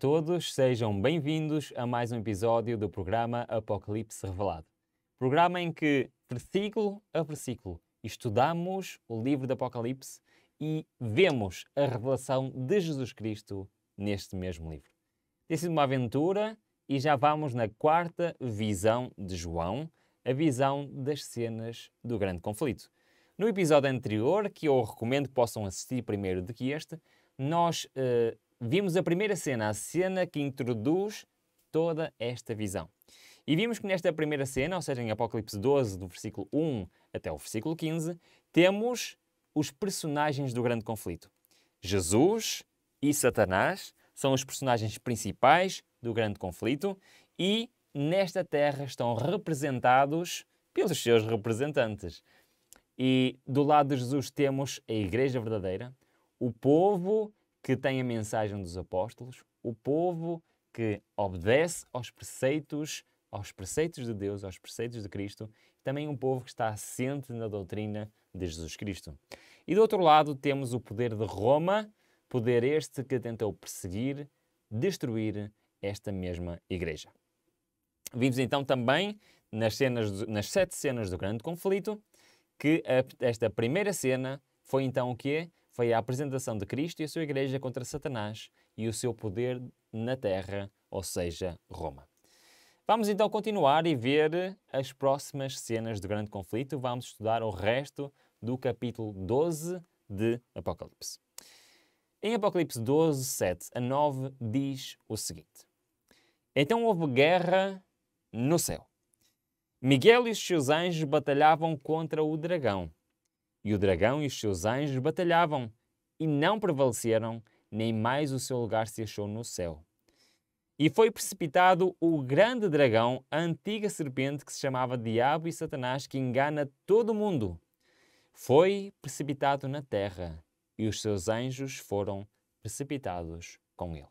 todos, sejam bem-vindos a mais um episódio do programa Apocalipse Revelado. Programa em que, versículo a versículo, estudamos o livro do Apocalipse e vemos a revelação de Jesus Cristo neste mesmo livro. Tem sido uma aventura e já vamos na quarta visão de João, a visão das cenas do grande conflito. No episódio anterior, que eu recomendo que possam assistir primeiro do que este, nós uh, vimos a primeira cena, a cena que introduz toda esta visão. E vimos que nesta primeira cena, ou seja, em Apocalipse 12, do versículo 1 até o versículo 15, temos os personagens do grande conflito. Jesus e Satanás são os personagens principais do grande conflito e nesta terra estão representados pelos seus representantes. E do lado de Jesus temos a Igreja Verdadeira, o povo que tem a mensagem dos apóstolos, o povo que obedece aos preceitos, aos preceitos de Deus, aos preceitos de Cristo, também um povo que está assente na doutrina de Jesus Cristo. E do outro lado temos o poder de Roma, poder este que tentou perseguir, destruir esta mesma igreja. Vimos então também nas, cenas, nas sete cenas do grande conflito que a, esta primeira cena foi então o quê? foi a apresentação de Cristo e a sua igreja contra Satanás e o seu poder na terra, ou seja, Roma. Vamos então continuar e ver as próximas cenas do grande conflito. Vamos estudar o resto do capítulo 12 de Apocalipse. Em Apocalipse 12, 7 a 9, diz o seguinte: Então houve guerra no céu. Miguel e os seus anjos batalhavam contra o dragão. E o dragão e os seus anjos batalhavam e não prevaleceram, nem mais o seu lugar se achou no céu. E foi precipitado o grande dragão, a antiga serpente que se chamava Diabo e Satanás, que engana todo o mundo. Foi precipitado na terra, e os seus anjos foram precipitados com ele.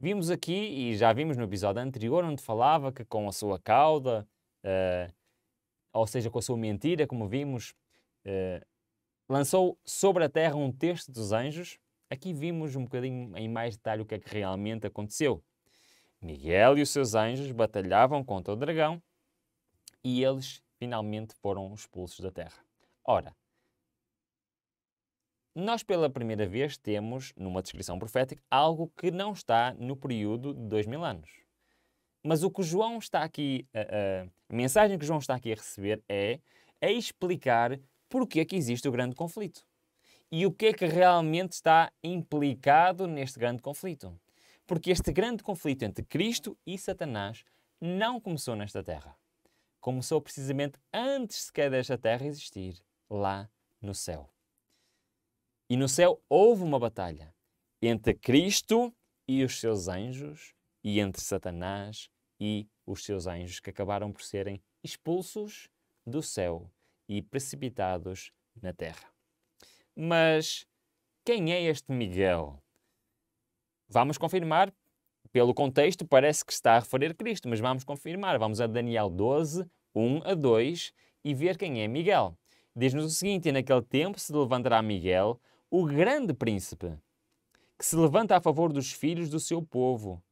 Vimos aqui, e já vimos no episódio anterior, onde falava que com a sua cauda, uh, ou seja, com a sua mentira, como vimos, eh, lançou sobre a terra um texto dos anjos. Aqui vimos um bocadinho em mais detalhe o que é que realmente aconteceu. Miguel e os seus anjos batalhavam contra o dragão e eles finalmente foram expulsos da terra. Ora, nós pela primeira vez temos, numa descrição profética, algo que não está no período de dois mil anos. Mas o que João está aqui, a, a, a mensagem que João está aqui a receber é a é explicar porque é que existe o grande conflito. E o que é que realmente está implicado neste grande conflito? Porque este grande conflito entre Cristo e Satanás não começou nesta terra. Começou precisamente antes sequer desta terra existir, lá no céu. E no céu houve uma batalha entre Cristo e os seus anjos, e entre Satanás e os seus anjos, que acabaram por serem expulsos do céu e precipitados na terra. Mas quem é este Miguel? Vamos confirmar, pelo contexto, parece que está a referir Cristo, mas vamos confirmar. Vamos a Daniel 12, 1 a 2 e ver quem é Miguel. Diz-nos o seguinte: Naquele tempo se levantará Miguel, o grande príncipe, que se levanta a favor dos filhos do seu povo,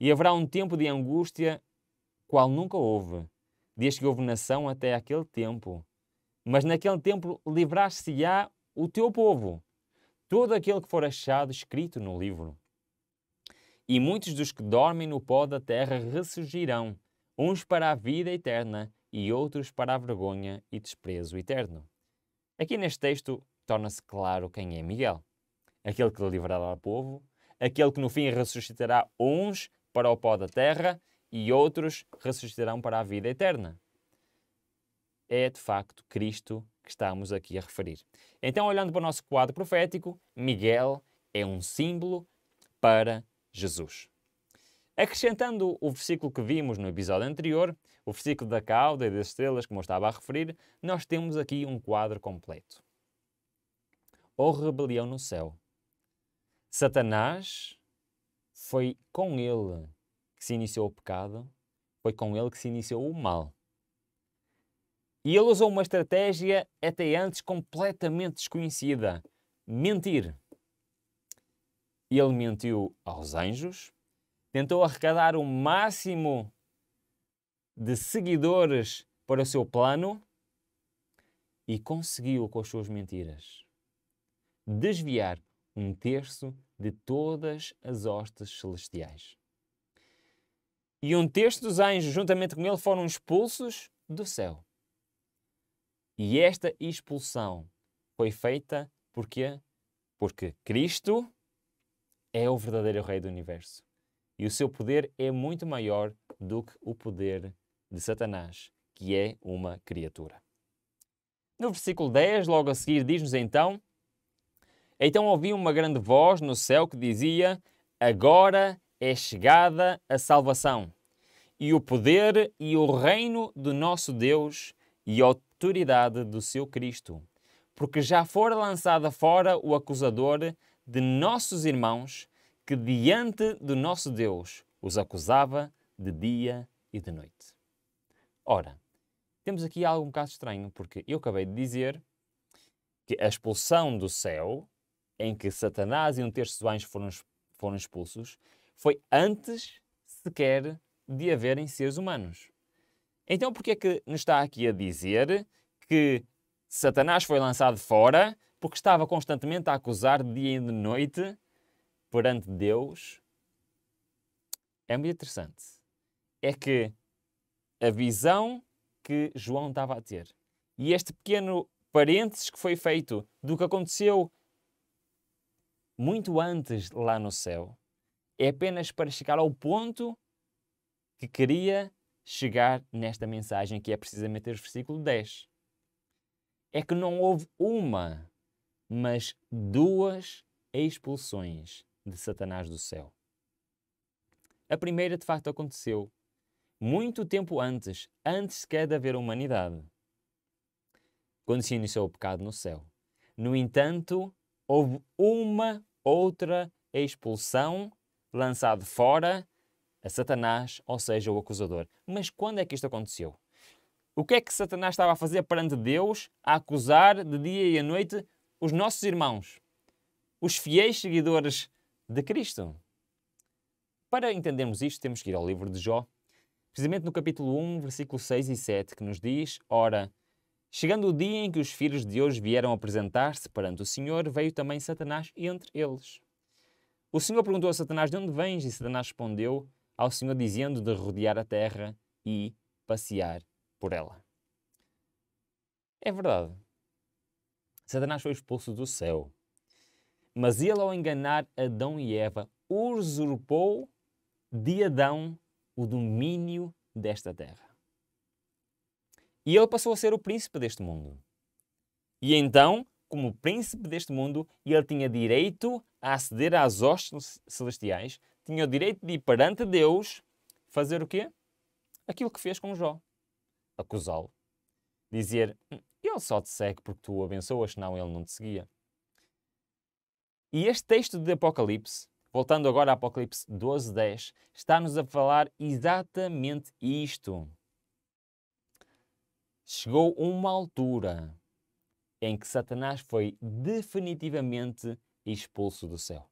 e haverá um tempo de angústia qual nunca houve, desde que houve nação até aquele tempo mas naquele tempo livrar-se-á o teu povo, todo aquele que for achado escrito no livro. E muitos dos que dormem no pó da terra ressurgirão, uns para a vida eterna e outros para a vergonha e desprezo eterno. Aqui neste texto torna-se claro quem é Miguel. Aquele que livrará o povo, aquele que no fim ressuscitará uns para o pó da terra e outros ressuscitarão para a vida eterna é de facto Cristo que estamos aqui a referir. Então, olhando para o nosso quadro profético, Miguel é um símbolo para Jesus. Acrescentando o versículo que vimos no episódio anterior, o versículo da cauda e das estrelas, como eu estava a referir, nós temos aqui um quadro completo. Ou oh, rebelião no céu. Satanás foi com ele que se iniciou o pecado, foi com ele que se iniciou o mal. E ele usou uma estratégia até antes completamente desconhecida: mentir. Ele mentiu aos anjos, tentou arrecadar o máximo de seguidores para o seu plano e conseguiu com as suas mentiras desviar um terço de todas as hostes celestiais. E um terço dos anjos, juntamente com ele, foram expulsos do céu. E esta expulsão foi feita porque porque Cristo é o verdadeiro rei do universo. E o seu poder é muito maior do que o poder de Satanás, que é uma criatura. No versículo 10, logo a seguir, diz-nos então: Então ouvi uma grande voz no céu que dizia: Agora é chegada a salvação, e o poder e o reino do nosso Deus e, autoridade do seu Cristo, porque já fora lançada fora o acusador de nossos irmãos, que diante do nosso Deus os acusava de dia e de noite. Ora, temos aqui algo um bocado estranho, porque eu acabei de dizer que a expulsão do céu, em que Satanás e um terço dos anjos foram, foram expulsos, foi antes sequer de haverem seres humanos. Então, por é que nos está aqui a dizer que Satanás foi lançado fora porque estava constantemente a acusar de dia e de noite perante Deus? É muito interessante. É que a visão que João estava a ter e este pequeno parênteses que foi feito do que aconteceu muito antes lá no céu é apenas para chegar ao ponto que queria chegar nesta mensagem, que é precisamente o versículo 10. É que não houve uma, mas duas expulsões de Satanás do céu. A primeira, de facto, aconteceu muito tempo antes, antes sequer de haver humanidade, quando se iniciou o pecado no céu. No entanto, houve uma outra expulsão, lançado fora, a Satanás, ou seja, o acusador. Mas quando é que isto aconteceu? O que é que Satanás estava a fazer perante Deus a acusar de dia e à noite os nossos irmãos, os fiéis seguidores de Cristo? Para entendermos isto, temos que ir ao livro de Jó, precisamente no capítulo 1, versículo 6 e 7, que nos diz: Ora, chegando o dia em que os filhos de Deus vieram apresentar-se perante o Senhor, veio também Satanás entre eles. O Senhor perguntou a Satanás: De onde vens? E Satanás respondeu: ao Senhor dizendo de rodear a terra e passear por ela. É verdade. Satanás foi expulso do céu. Mas ele, ao enganar Adão e Eva, usurpou de Adão o domínio desta terra. E ele passou a ser o príncipe deste mundo. E então, como príncipe deste mundo, ele tinha direito a aceder às hostes celestiais, tinha o direito de ir perante Deus fazer o quê? Aquilo que fez com Jó. Acusá-lo. Dizer, hum, ele só te segue porque tu o abençoas, senão ele não te seguia. E este texto de Apocalipse, voltando agora a Apocalipse 12, 10, está-nos a falar exatamente isto. Chegou uma altura em que Satanás foi definitivamente expulso do céu.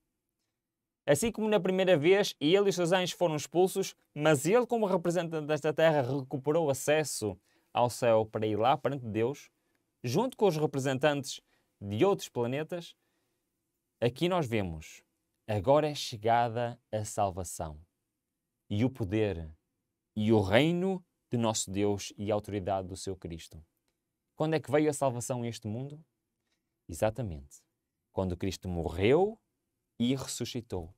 Assim como na primeira vez, ele e seus anjos foram expulsos, mas ele, como representante desta terra, recuperou acesso ao céu para ir lá perante Deus, junto com os representantes de outros planetas. Aqui nós vemos, agora é chegada a salvação e o poder e o reino de nosso Deus e a autoridade do seu Cristo. Quando é que veio a salvação a este mundo? Exatamente. Quando Cristo morreu e ressuscitou.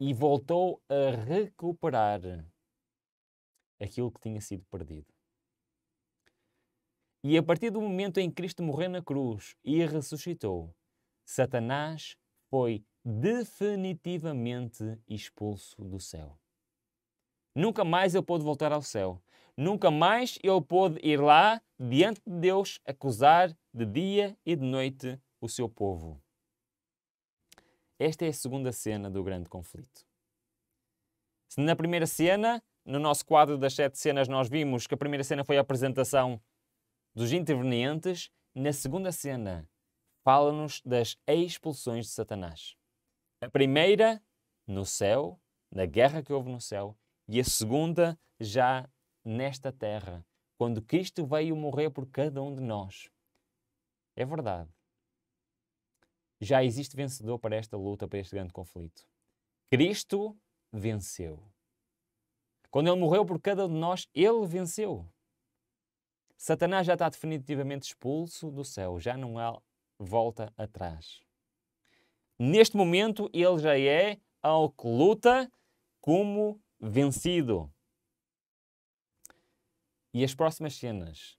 E voltou a recuperar aquilo que tinha sido perdido. E a partir do momento em que Cristo morreu na cruz e ressuscitou, Satanás foi definitivamente expulso do céu. Nunca mais ele pôde voltar ao céu. Nunca mais ele pôde ir lá, diante de Deus, acusar de dia e de noite o seu povo. Esta é a segunda cena do grande conflito. Se na primeira cena, no nosso quadro das sete cenas, nós vimos que a primeira cena foi a apresentação dos intervenientes, na segunda cena fala-nos das expulsões de Satanás. A primeira, no céu, na guerra que houve no céu, e a segunda, já nesta terra, quando Cristo veio morrer por cada um de nós. É verdade já existe vencedor para esta luta, para este grande conflito. Cristo venceu. Quando ele morreu por cada um de nós, ele venceu. Satanás já está definitivamente expulso do céu, já não há volta atrás. Neste momento, ele já é ao que luta como vencido. E as próximas cenas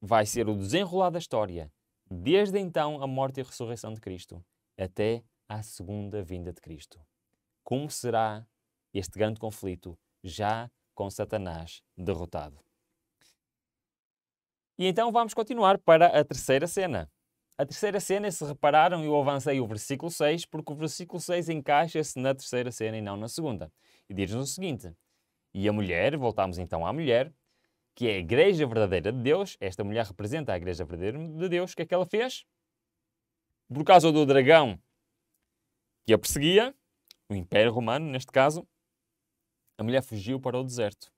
vai ser o desenrolar da história desde então a morte e a ressurreição de Cristo, até à segunda vinda de Cristo. Como será este grande conflito já com Satanás derrotado? E então vamos continuar para a terceira cena. A terceira cena, se repararam, eu avancei o versículo 6, porque o versículo 6 encaixa-se na terceira cena e não na segunda. E diz-nos o seguinte: E a mulher, voltamos então à mulher, que é a igreja verdadeira de Deus. Esta mulher representa a igreja verdadeira de Deus. O que é que ela fez? Por causa do dragão que a perseguia, o Império Romano, neste caso, a mulher fugiu para o deserto,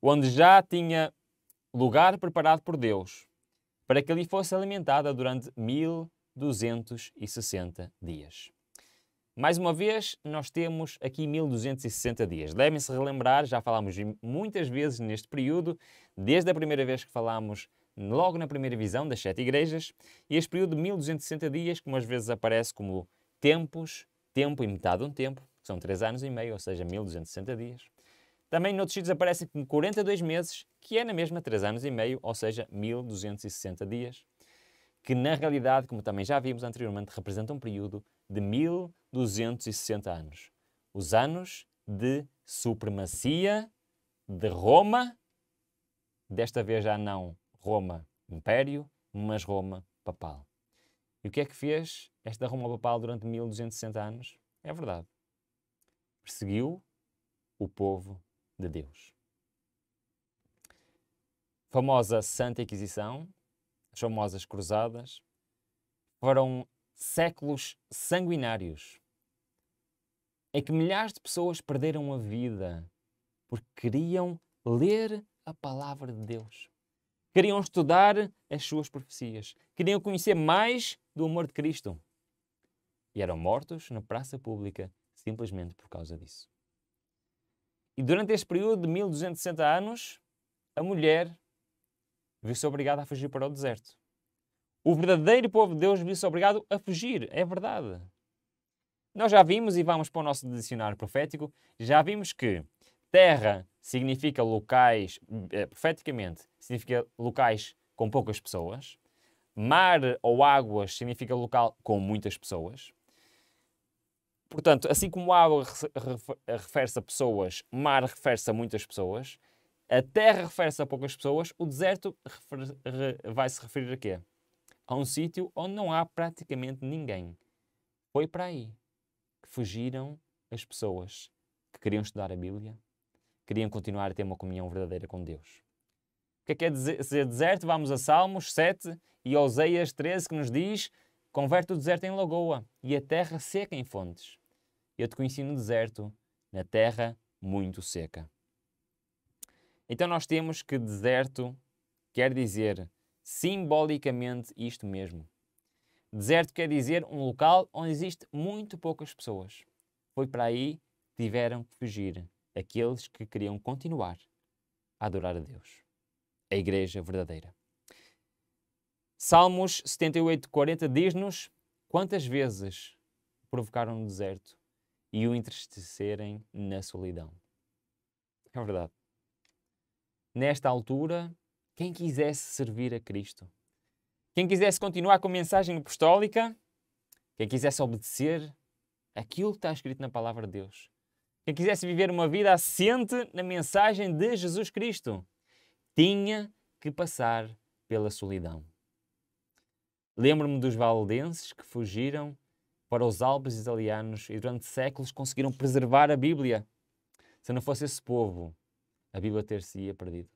onde já tinha lugar preparado por Deus para que ali fosse alimentada durante 1260 dias. Mais uma vez, nós temos aqui 1260 dias. Devem-se relembrar, já falámos muitas vezes neste período, desde a primeira vez que falámos logo na primeira visão das sete igrejas, e este período de 1260 dias, que muitas vezes aparece como tempos, tempo e metade de um tempo, que são três anos e meio, ou seja, 1260 dias. Também noutros sítios aparece como 42 meses, que é na mesma três anos e meio, ou seja, 1260 dias, que na realidade, como também já vimos anteriormente, representa um período de 1260 260 anos. Os anos de supremacia de Roma, desta vez já não Roma Império, mas Roma Papal. E o que é que fez esta Roma Papal durante 1260 anos? É verdade. Perseguiu o povo de Deus. Famosa Santa Inquisição, as famosas Cruzadas, foram séculos sanguinários é que milhares de pessoas perderam a vida porque queriam ler a palavra de Deus. Queriam estudar as suas profecias. Queriam conhecer mais do amor de Cristo. E eram mortos na praça pública simplesmente por causa disso. E durante este período de 1260 anos, a mulher viu-se obrigada a fugir para o deserto. O verdadeiro povo de Deus viu-se obrigado a fugir, é verdade. Nós já vimos, e vamos para o nosso dicionário profético, já vimos que terra significa locais, eh, profeticamente, significa locais com poucas pessoas. Mar ou águas significa local com muitas pessoas. Portanto, assim como água refere-se a pessoas, mar refere-se a muitas pessoas, a terra refere-se a poucas pessoas, o deserto vai se referir a quê? A um sítio onde não há praticamente ninguém. Foi para aí fugiram as pessoas que queriam estudar a Bíblia, queriam continuar a ter uma comunhão verdadeira com Deus. O que é que é dizer deserto? Vamos a Salmos 7 e Oseias 13 que nos diz: Converte o deserto em lagoa e a terra seca em fontes. Eu te conheci no deserto, na terra muito seca. Então nós temos que deserto quer dizer simbolicamente isto mesmo: Deserto quer dizer um local onde existe muito poucas pessoas. Foi para aí que tiveram que fugir aqueles que queriam continuar a adorar a Deus. A igreja verdadeira. Salmos 78, 40 diz-nos quantas vezes provocaram o deserto e o entristecerem na solidão. É verdade. Nesta altura, quem quisesse servir a Cristo quem quisesse continuar com a mensagem apostólica, quem quisesse obedecer aquilo que está escrito na palavra de Deus, quem quisesse viver uma vida assente na mensagem de Jesus Cristo, tinha que passar pela solidão. Lembro-me dos valdenses que fugiram para os Alpes italianos e durante séculos conseguiram preservar a Bíblia. Se não fosse esse povo, a Bíblia ter-se-ia perdido.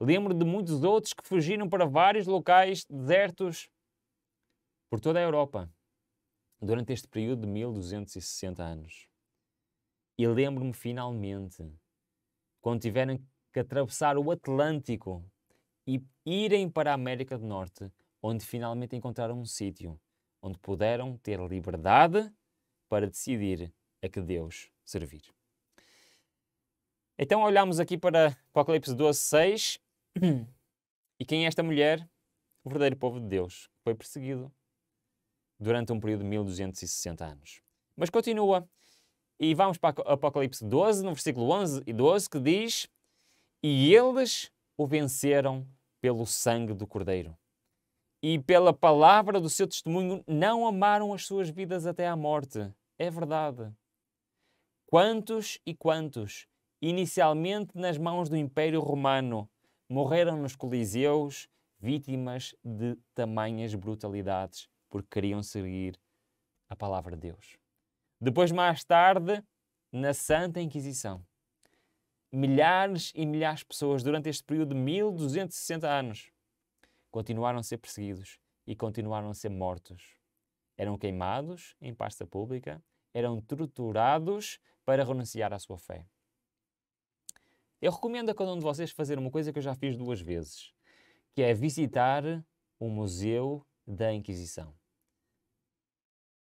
Lembro de muitos outros que fugiram para vários locais desertos por toda a Europa durante este período de 1260 anos. E lembro-me finalmente quando tiveram que atravessar o Atlântico e irem para a América do Norte, onde finalmente encontraram um sítio onde puderam ter liberdade para decidir a que Deus servir. Então olhamos aqui para Apocalipse 12, 6 e quem é esta mulher? O verdadeiro povo de Deus, foi perseguido durante um período de 1260 anos. Mas continua. E vamos para Apocalipse 12, no versículo 11 e 12, que diz: E eles o venceram pelo sangue do Cordeiro e pela palavra do seu testemunho não amaram as suas vidas até à morte. É verdade. Quantos e quantos, inicialmente nas mãos do Império Romano, morreram nos coliseus vítimas de tamanhas brutalidades porque queriam seguir a palavra de Deus. Depois, mais tarde, na Santa Inquisição, milhares e milhares de pessoas durante este período de 1260 anos continuaram a ser perseguidos e continuaram a ser mortos. Eram queimados em pasta pública, eram torturados para renunciar à sua fé. Eu recomendo a cada um de vocês fazer uma coisa que eu já fiz duas vezes, que é visitar o Museu da Inquisição.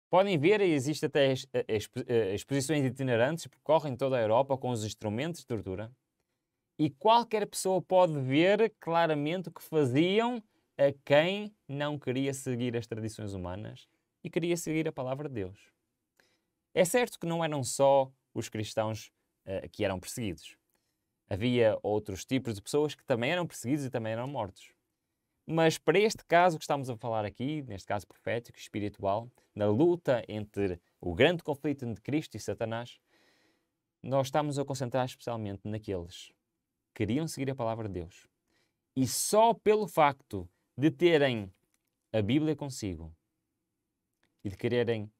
Podem ver, existe até eh, eh, exposições itinerantes que percorrem toda a Europa com os instrumentos de tortura. E qualquer pessoa pode ver claramente o que faziam a quem não queria seguir as tradições humanas e queria seguir a palavra de Deus. É certo que não eram só os cristãos uh, que eram perseguidos havia outros tipos de pessoas que também eram perseguidos e também eram mortos. Mas para este caso que estamos a falar aqui, neste caso profético, espiritual, na luta entre o grande conflito entre Cristo e Satanás, nós estamos a concentrar especialmente naqueles que queriam seguir a palavra de Deus. E só pelo facto de terem a Bíblia consigo e de quererem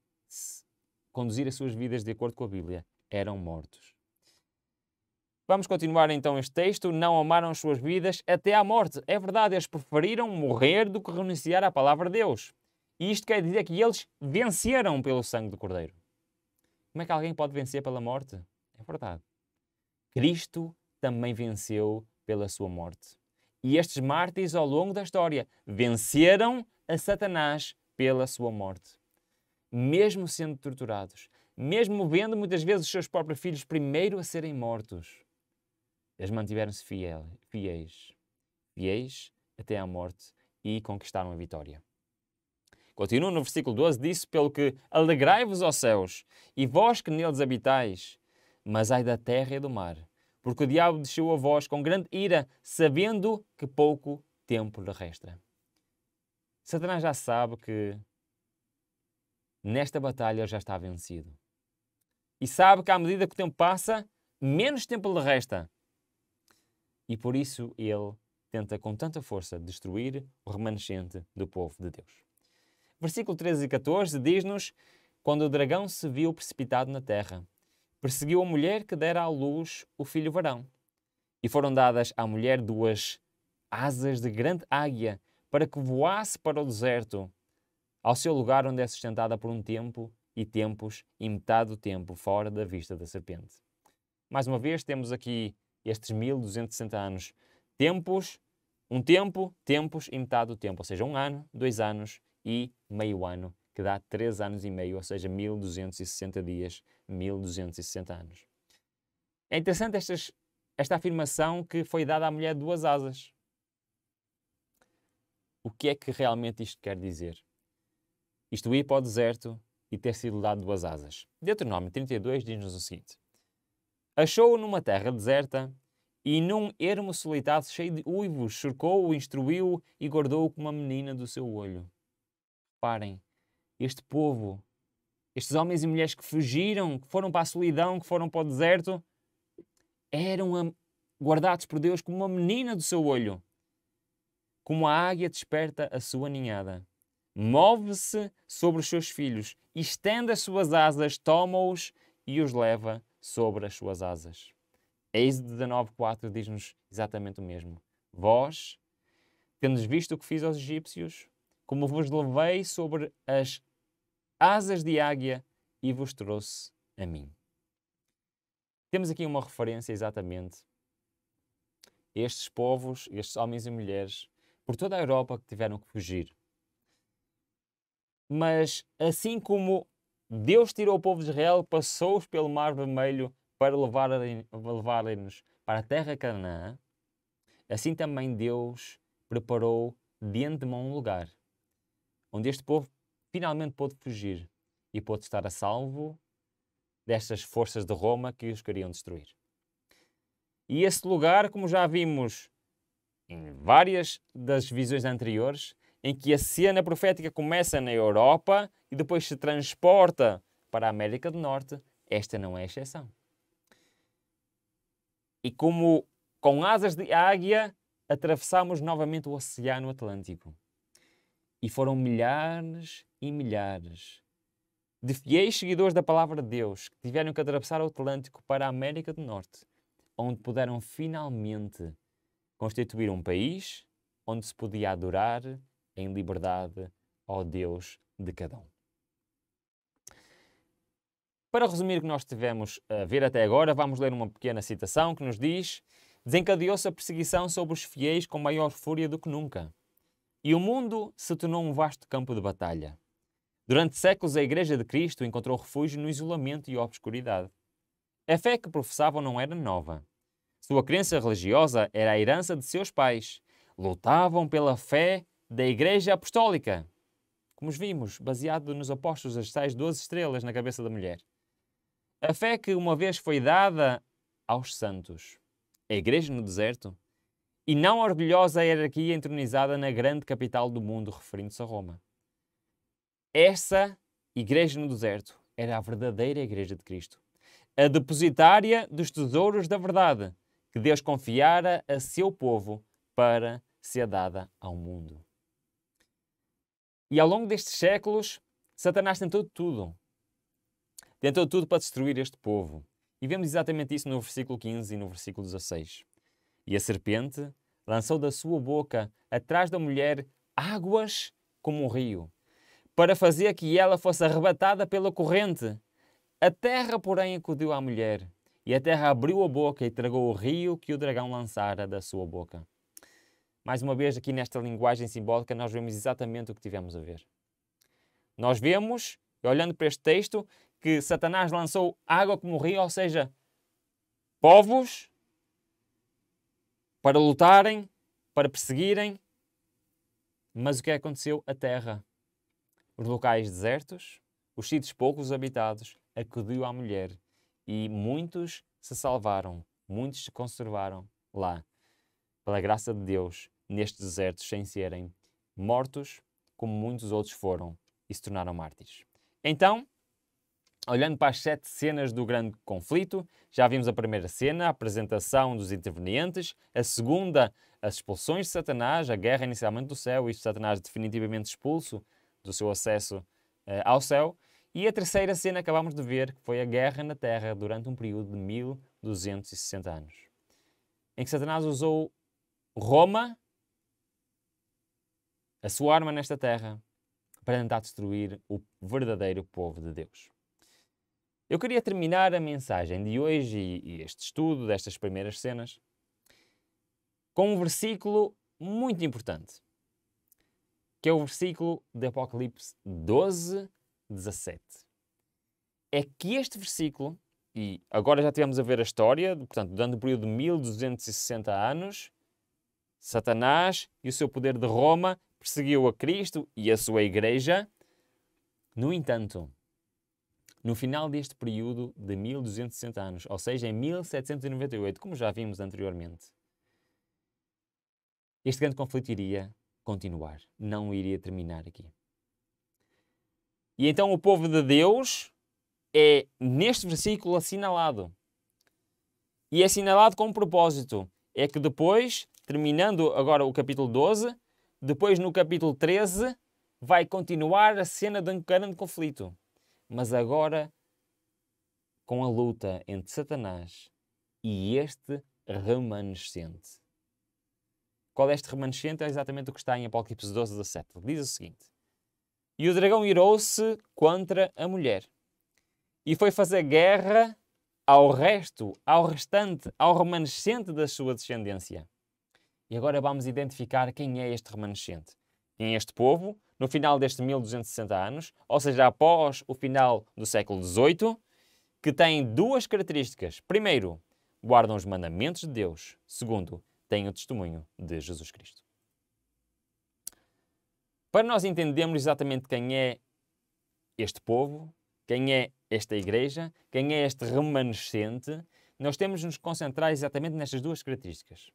conduzir as suas vidas de acordo com a Bíblia, eram mortos. Vamos continuar então este texto. Não amaram suas vidas até à morte. É verdade, eles preferiram morrer do que renunciar à palavra de Deus. E isto quer dizer que eles venceram pelo sangue do Cordeiro. Como é que alguém pode vencer pela morte? É verdade. Cristo também venceu pela sua morte. E estes mártires, ao longo da história, venceram a Satanás pela sua morte. Mesmo sendo torturados, mesmo vendo muitas vezes os seus próprios filhos primeiro a serem mortos, eles mantiveram-se fiel, fiéis, fiéis até à morte e conquistaram a vitória. Continua no versículo 12, disse, pelo que alegrai-vos aos céus, e vós que neles habitais, mas ai da terra e do mar, porque o diabo desceu a vós com grande ira, sabendo que pouco tempo lhe resta. Satanás já sabe que nesta batalha ele já está vencido. E sabe que à medida que o tempo passa, menos tempo lhe resta. E por isso ele tenta com tanta força destruir o remanescente do povo de Deus. Versículo 13 e 14 diz-nos: Quando o dragão se viu precipitado na terra, perseguiu a mulher que dera à luz o filho varão. E foram dadas à mulher duas asas de grande águia para que voasse para o deserto, ao seu lugar onde é sustentada por um tempo e tempos e metade do tempo fora da vista da serpente. Mais uma vez, temos aqui estes 1260 anos. Tempos, um tempo, tempos e metade do tempo, ou seja, um ano, dois anos e meio ano, que dá três anos e meio, ou seja, 1260 dias, 1260 anos. É interessante estas, esta afirmação que foi dada à mulher de duas asas. O que é que realmente isto quer dizer? Isto ir para o deserto e ter sido dado duas asas. Deuteronômio 32 diz-nos o seguinte: Achou-o numa terra deserta e num ermo solitário cheio de uivos, cercou-o, instruiu-o e guardou-o como uma menina do seu olho. Parem! este povo, estes homens e mulheres que fugiram, que foram para a solidão, que foram para o deserto, eram guardados por Deus como uma menina do seu olho. Como a águia desperta a sua ninhada. Move-se sobre os seus filhos, estende as suas asas, toma-os e os leva sobre as suas asas. Êxodo 19,4 diz-nos exatamente o mesmo. Vós, tendes visto o que fiz aos egípcios, como vos levei sobre as asas de águia e vos trouxe a mim. Temos aqui uma referência exatamente. Estes povos, estes homens e mulheres, por toda a Europa que tiveram que fugir. Mas assim como Deus tirou o povo de Israel, passou-os pelo Mar Vermelho para levarem-nos para a terra Canaã. Assim também Deus preparou de antemão um lugar onde este povo finalmente pôde fugir e pôde estar a salvo destas forças de Roma que os queriam destruir. E esse lugar, como já vimos em várias das visões anteriores, em que a cena profética começa na Europa e depois se transporta para a América do Norte, esta não é exceção. E como com asas de águia, atravessamos novamente o Oceano Atlântico. E foram milhares e milhares de fiéis seguidores da palavra de Deus que tiveram que atravessar o Atlântico para a América do Norte, onde puderam finalmente constituir um país onde se podia adorar em liberdade ao Deus de cada um. Para resumir o que nós tivemos a ver até agora, vamos ler uma pequena citação que nos diz: Desencadeou-se a perseguição sobre os fiéis com maior fúria do que nunca. E o mundo se tornou um vasto campo de batalha. Durante séculos, a Igreja de Cristo encontrou refúgio no isolamento e obscuridade. A fé que professavam não era nova. Sua crença religiosa era a herança de seus pais. Lutavam pela fé da Igreja Apostólica, como os vimos, baseado nos apóstolos as tais 12 estrelas na cabeça da mulher. A fé que uma vez foi dada aos santos, a Igreja no deserto, e não a orgulhosa hierarquia entronizada na grande capital do mundo, referindo-se a Roma. Essa Igreja no deserto era a verdadeira Igreja de Cristo, a depositária dos tesouros da verdade que Deus confiara a seu povo para ser dada ao mundo. E ao longo destes séculos, Satanás tentou tudo. Tentou tudo para destruir este povo. E vemos exatamente isso no versículo 15 e no versículo 16. E a serpente lançou da sua boca, atrás da mulher, águas como um rio, para fazer que ela fosse arrebatada pela corrente. A terra, porém, acudiu à mulher, e a terra abriu a boca e tragou o rio que o dragão lançara da sua boca mais uma vez, aqui nesta linguagem simbólica, nós vemos exatamente o que tivemos a ver. Nós vemos, olhando para este texto, que Satanás lançou água como rio, ou seja, povos para lutarem, para perseguirem. Mas o é que aconteceu? A terra, os locais desertos, os sítios poucos habitados, acudiu à mulher e muitos se salvaram, muitos se conservaram lá. Pela graça de Deus, neste deserto sem serem mortos, como muitos outros foram e se tornaram mártires. Então, olhando para as sete cenas do grande conflito, já vimos a primeira cena, a apresentação dos intervenientes, a segunda, as expulsões de Satanás, a guerra inicialmente do céu, e Satanás definitivamente expulso do seu acesso uh, ao céu, e a terceira cena acabamos de ver, que foi a guerra na terra durante um período de 1260 anos, em que Satanás usou Roma a sua arma nesta terra para tentar destruir o verdadeiro povo de Deus. Eu queria terminar a mensagem de hoje e, este estudo destas primeiras cenas com um versículo muito importante, que é o versículo de Apocalipse 12, 17. É que este versículo, e agora já tivemos a ver a história, portanto, durante o período de 1260 anos, Satanás e o seu poder de Roma perseguiu a Cristo e a sua igreja. No entanto, no final deste período de 1260 anos, ou seja, em 1798, como já vimos anteriormente, este grande conflito iria continuar, não iria terminar aqui. E então o povo de Deus é, neste versículo, assinalado. E é assinalado com um propósito: é que depois, terminando agora o capítulo 12, depois, no capítulo 13, vai continuar a cena de um grande conflito. Mas agora com a luta entre Satanás e este remanescente. Qual é este remanescente? É exatamente o que está em Apocalipse 12, 17. Diz o seguinte: E o dragão irou-se contra a mulher e foi fazer guerra ao resto, ao restante, ao remanescente da sua descendência. E agora vamos identificar quem é este remanescente. Quem é este povo? No final destes 1260 anos, ou seja, após o final do século XVIII, que tem duas características. Primeiro, guardam os mandamentos de Deus. Segundo, têm o testemunho de Jesus Cristo. Para nós entendermos exatamente quem é este povo, quem é esta igreja, quem é este remanescente, nós temos de nos concentrar exatamente nestas duas características.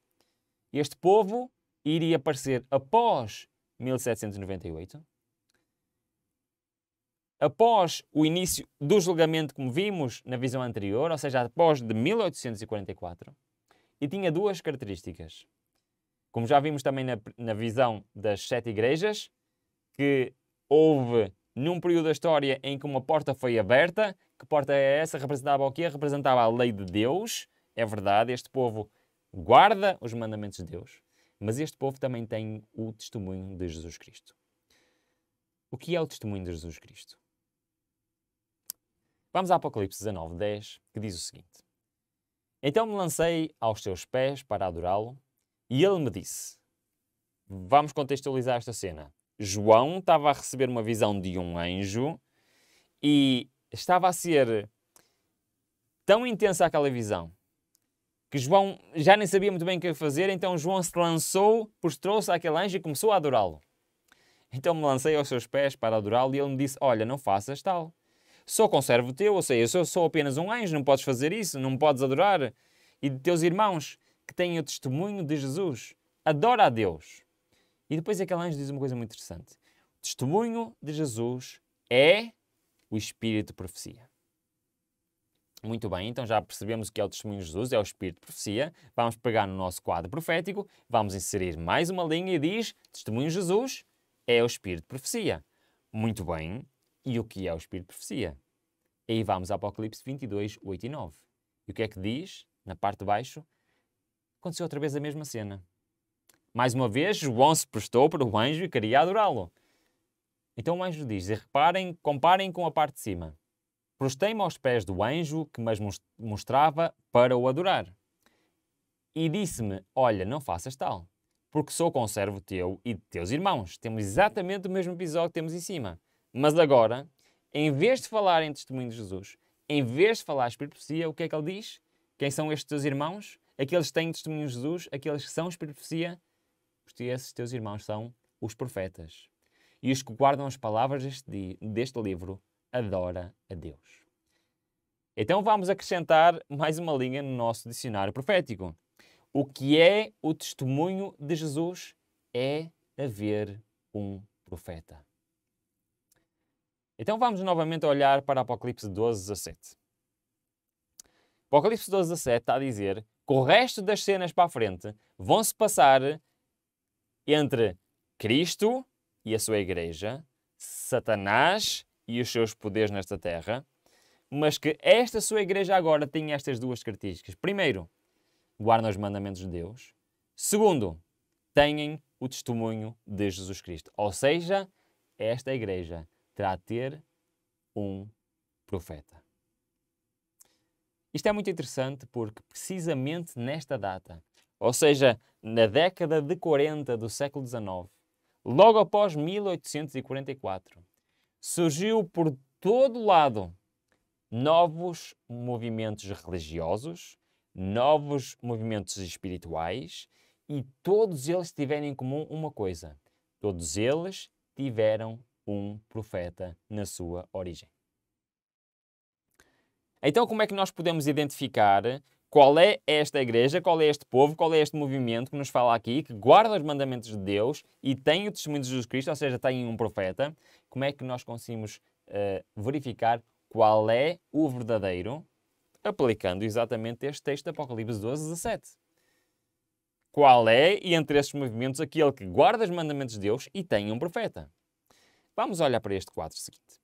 Este povo iria aparecer após 1798, após o início do julgamento, como vimos na visão anterior, ou seja, após de 1844, e tinha duas características. Como já vimos também na, na visão das sete igrejas, que houve num período da história em que uma porta foi aberta, que porta é essa? Representava o quê? Representava a lei de Deus. É verdade, este povo guarda os mandamentos de Deus, mas este povo também tem o testemunho de Jesus Cristo. O que é o testemunho de Jesus Cristo? Vamos a Apocalipse 19, 10, que diz o seguinte: Então me lancei aos teus pés para adorá-lo, e ele me disse: Vamos contextualizar esta cena. João estava a receber uma visão de um anjo e estava a ser tão intensa aquela visão que João já nem sabia muito bem o que é fazer, então João se lançou, prostrou-se àquele anjo e começou a adorá-lo. Então me lancei aos seus pés para adorá-lo e ele me disse: Olha, não faças tal. Sou conservo teu, ou seja, eu sou, sou apenas um anjo, não podes fazer isso, não podes adorar. E de teus irmãos, que têm o testemunho de Jesus, adora a Deus. E depois aquele anjo diz uma coisa muito interessante: o testemunho de Jesus é o espírito de profecia. Muito bem, então já percebemos o que é o testemunho de Jesus, é o espírito de profecia. Vamos pegar no nosso quadro profético, vamos inserir mais uma linha e diz: Testemunho de Jesus é o espírito de profecia. Muito bem, e o que é o espírito de profecia? E aí vamos a Apocalipse 22, 8 e 9. E o que é que diz, na parte de baixo? Aconteceu outra vez a mesma cena. Mais uma vez, João se prestou para o anjo e queria adorá-lo. Então o anjo diz: e reparem, comparem com a parte de cima. Prostei-me aos pés do anjo que me mostrava para o adorar. E disse-me: Olha, não faças tal, porque sou conservo teu e de teus irmãos. Temos exatamente o mesmo episódio que temos em cima. Mas agora, em vez de falar em testemunho de Jesus, em vez de falar espírito profecia, o que é que ele diz? Quem são estes teus irmãos? Aqueles que têm testemunho de Jesus, aqueles que são espírito profecia, porque esses teus irmãos são os profetas e os que guardam as palavras deste, deste livro adora a Deus. Então vamos acrescentar mais uma linha no nosso dicionário profético. O que é o testemunho de Jesus é haver um profeta. Então vamos novamente olhar para Apocalipse 12, 17. Apocalipse 12, 17 está a dizer que o resto das cenas para a frente vão-se passar entre Cristo e a sua igreja, Satanás e os seus poderes nesta terra, mas que esta sua igreja agora tem estas duas características. Primeiro, guardam os mandamentos de Deus. Segundo, têm o testemunho de Jesus Cristo. Ou seja, esta igreja terá de ter um profeta. Isto é muito interessante porque, precisamente nesta data, ou seja, na década de 40 do século XIX, logo após 1844, surgiu por todo lado novos movimentos religiosos, novos movimentos espirituais e todos eles tiveram em comum uma coisa: todos eles tiveram um profeta na sua origem. Então, como é que nós podemos identificar qual é esta igreja, qual é este povo, qual é este movimento que nos fala aqui, que guarda os mandamentos de Deus e tem o testemunho de Jesus Cristo, ou seja, tem um profeta, como é que nós conseguimos uh, verificar qual é o verdadeiro, aplicando exatamente este texto de Apocalipse 12, 17. Qual é, e entre estes movimentos, aquele que guarda os mandamentos de Deus e tem um profeta? Vamos olhar para este quadro seguinte.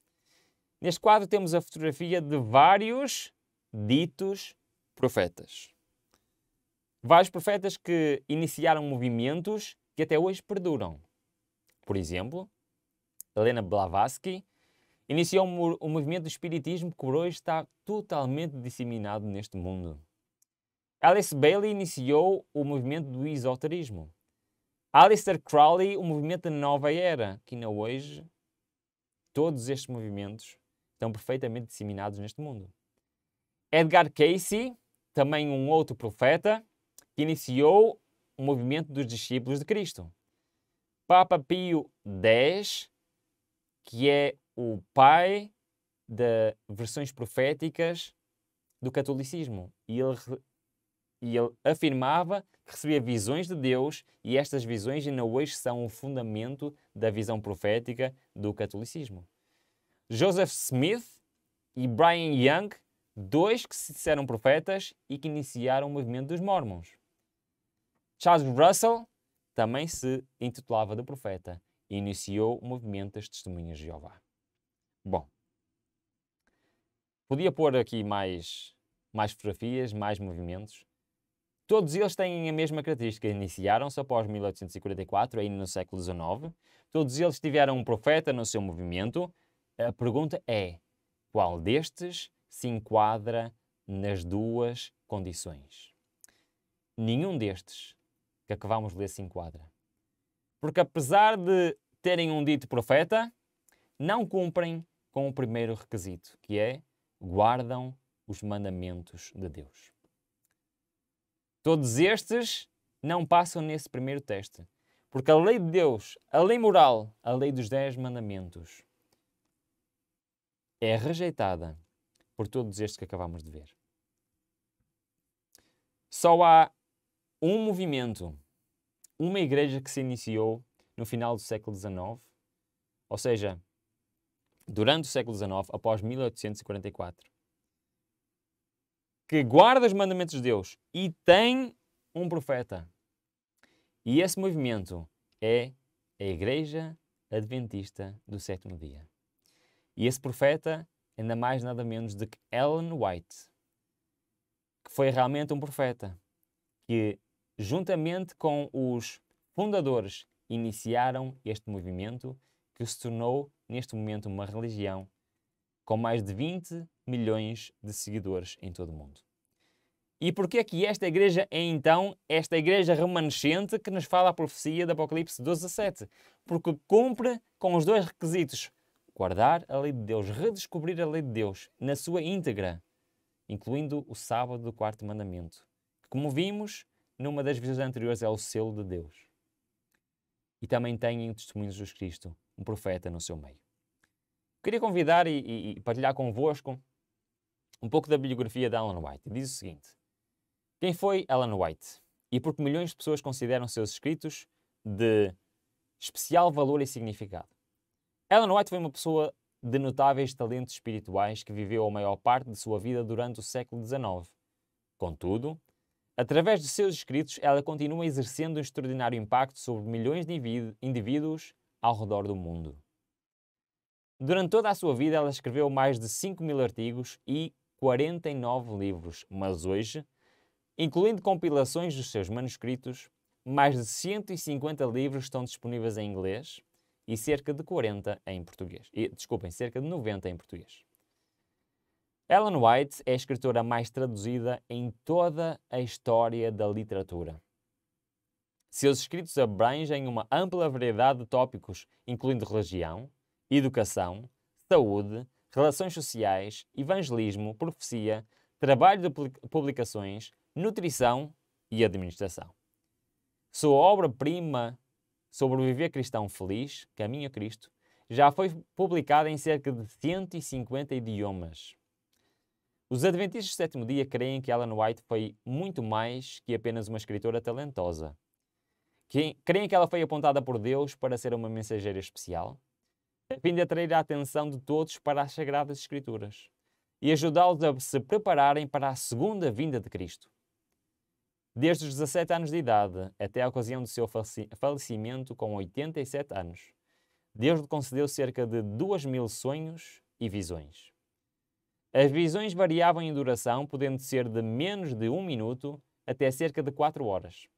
Neste quadro temos a fotografia de vários ditos profetas. Vários profetas que iniciaram movimentos que até hoje perduram. Por exemplo, Helena Blavatsky iniciou o um movimento do espiritismo que por hoje está totalmente disseminado neste mundo. Alice Bailey iniciou o movimento do esoterismo. Alistair Crowley, o movimento da nova era, que ainda hoje todos estes movimentos estão perfeitamente disseminados neste mundo. Edgar Casey também um outro profeta que iniciou o movimento dos discípulos de Cristo. Papa Pio X, que é o pai de versões proféticas do catolicismo. E ele, e ele afirmava que recebia visões de Deus e estas visões ainda hoje são o fundamento da visão profética do catolicismo. Joseph Smith e Brian Young dois que se disseram profetas e que iniciaram o movimento dos mormons. Charles Russell também se intitulava de profeta e iniciou o movimento das testemunhas de Jeová. Bom, podia pôr aqui mais, mais fotografias, mais movimentos. Todos eles têm a mesma característica. Iniciaram-se após 1844, ainda no século XIX. Todos eles tiveram um profeta no seu movimento. A pergunta é: qual destes se enquadra nas duas condições. Nenhum destes que acabamos é de ler se enquadra. Porque apesar de terem um dito profeta, não cumprem com o primeiro requisito, que é guardam os mandamentos de Deus. Todos estes não passam nesse primeiro teste, porque a lei de Deus, a lei moral, a lei dos dez mandamentos, é rejeitada por todos estes que acabamos de ver. Só há um movimento, uma igreja que se iniciou no final do século XIX, ou seja, durante o século XIX, após 1844, que guarda os mandamentos de Deus e tem um profeta. E esse movimento é a Igreja Adventista do Sétimo Dia. E esse profeta ainda mais nada menos de que Ellen White, que foi realmente um profeta, que juntamente com os fundadores iniciaram este movimento que se tornou neste momento uma religião com mais de 20 milhões de seguidores em todo o mundo. E porquê é que esta igreja é então esta igreja remanescente que nos fala a profecia do Apocalipse 12:7? Porque cumpre com os dois requisitos guardar a lei de Deus, redescobrir a lei de Deus na sua íntegra, incluindo o sábado do quarto mandamento, que, como vimos numa das visões anteriores, é o selo de Deus. E também tem em testemunho de Jesus Cristo, um profeta no seu meio. Queria convidar e, e, e partilhar convosco um pouco da biografia de Alan White. Diz o seguinte: Quem foi Alan White? E porque milhões de pessoas consideram seus escritos de especial valor e significado. Ellen White foi uma pessoa de notáveis talentos espirituais que viveu a maior parte de sua vida durante o século XIX. Contudo, através de seus escritos, ela continua exercendo um extraordinário impacto sobre milhões de indivíduos ao redor do mundo. Durante toda a sua vida, ela escreveu mais de 5 mil artigos e 49 livros, mas hoje, incluindo compilações dos seus manuscritos, mais de 150 livros estão disponíveis em inglês, e cerca de 40 em português. E, desculpem, cerca de 90 em português. Ellen White é a escritora mais traduzida em toda a história da literatura. Seus escritos abrangem uma ampla variedade de tópicos, incluindo religião, educação, saúde, relações sociais, evangelismo, profecia, trabalho de publicações, nutrição e administração. Sua obra-prima sobre o viver cristão feliz, Caminho a Cristo, já foi publicada em cerca de 150 idiomas. Os Adventistas do Sétimo Dia creem que Ellen White foi muito mais que apenas uma escritora talentosa. Creem que ela foi apontada por Deus para ser uma mensageira especial, a fim de atrair a atenção de todos para as Sagradas Escrituras e ajudá-los a se prepararem para a segunda vinda de Cristo desde os 17 anos de idade até a ocasião do seu falecimento com 87 anos. Deus lhe concedeu cerca de 2 mil sonhos e visões. As visões variavam em duração, podendo ser de menos de um minuto até cerca de quatro horas.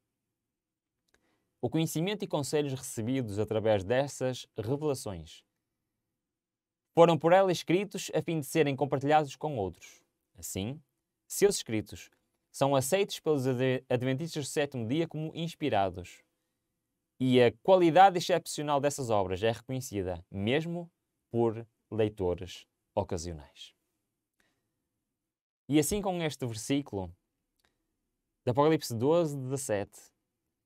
O conhecimento e conselhos recebidos através dessas revelações foram por ela escritos a fim de serem compartilhados com outros. Assim, seus escritos são aceitos pelos adventistas do sétimo dia como inspirados. E a qualidade excepcional dessas obras é reconhecida, mesmo por leitores ocasionais. E assim, com este versículo de Apocalipse 12, 17,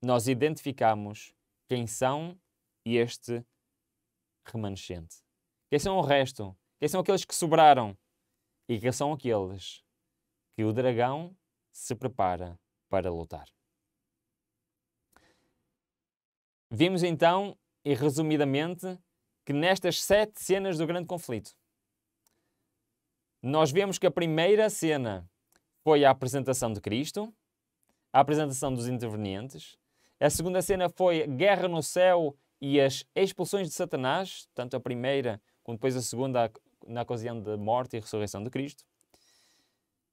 nós identificamos quem são este remanescente. Quem são o resto? Quem são aqueles que sobraram? E quem são aqueles que o dragão se prepara para lutar. Vimos então, e resumidamente, que nestas sete cenas do grande conflito, nós vemos que a primeira cena foi a apresentação de Cristo, a apresentação dos intervenientes. A segunda cena foi a guerra no céu e as expulsões de Satanás, tanto a primeira como depois a segunda na ocasião da morte e ressurreição de Cristo.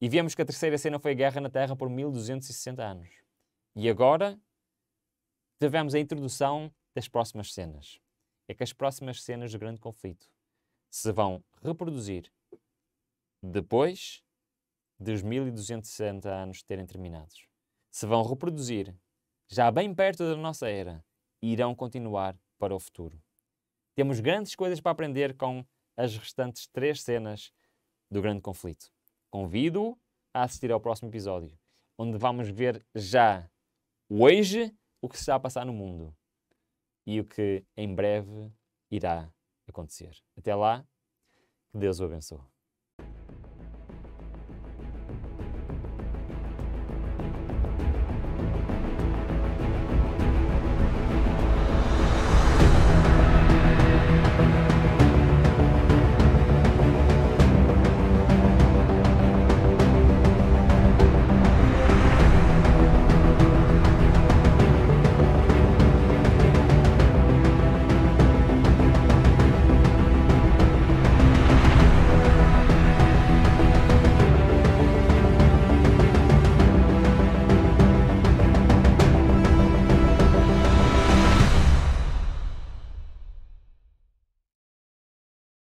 E vemos que a terceira cena foi a guerra na Terra por 1260 anos. E agora tivemos a introdução das próximas cenas. É que as próximas cenas do grande conflito se vão reproduzir depois dos 1260 anos terem terminados. Se vão reproduzir já bem perto da nossa era e irão continuar para o futuro. Temos grandes coisas para aprender com as restantes três cenas do grande conflito. Convido-o a assistir ao próximo episódio, onde vamos ver já hoje o que se está a passar no mundo e o que em breve irá acontecer. Até lá, que Deus o abençoe.